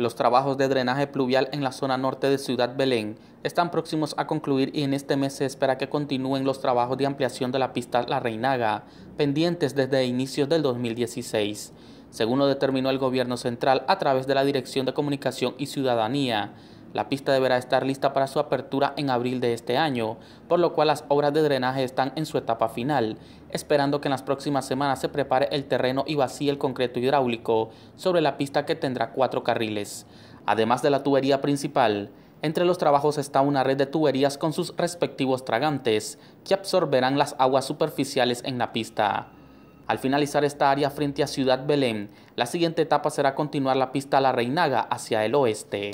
Los trabajos de drenaje pluvial en la zona norte de Ciudad Belén están próximos a concluir y en este mes se espera que continúen los trabajos de ampliación de la pista La Reinaga, pendientes desde inicios del 2016, según lo determinó el gobierno central a través de la Dirección de Comunicación y Ciudadanía. La pista deberá estar lista para su apertura en abril de este año, por lo cual las obras de drenaje están en su etapa final, esperando que en las próximas semanas se prepare el terreno y vacíe el concreto hidráulico sobre la pista que tendrá cuatro carriles. Además de la tubería principal, entre los trabajos está una red de tuberías con sus respectivos tragantes, que absorberán las aguas superficiales en la pista. Al finalizar esta área frente a Ciudad Belén, la siguiente etapa será continuar la pista La Reinaga hacia el oeste.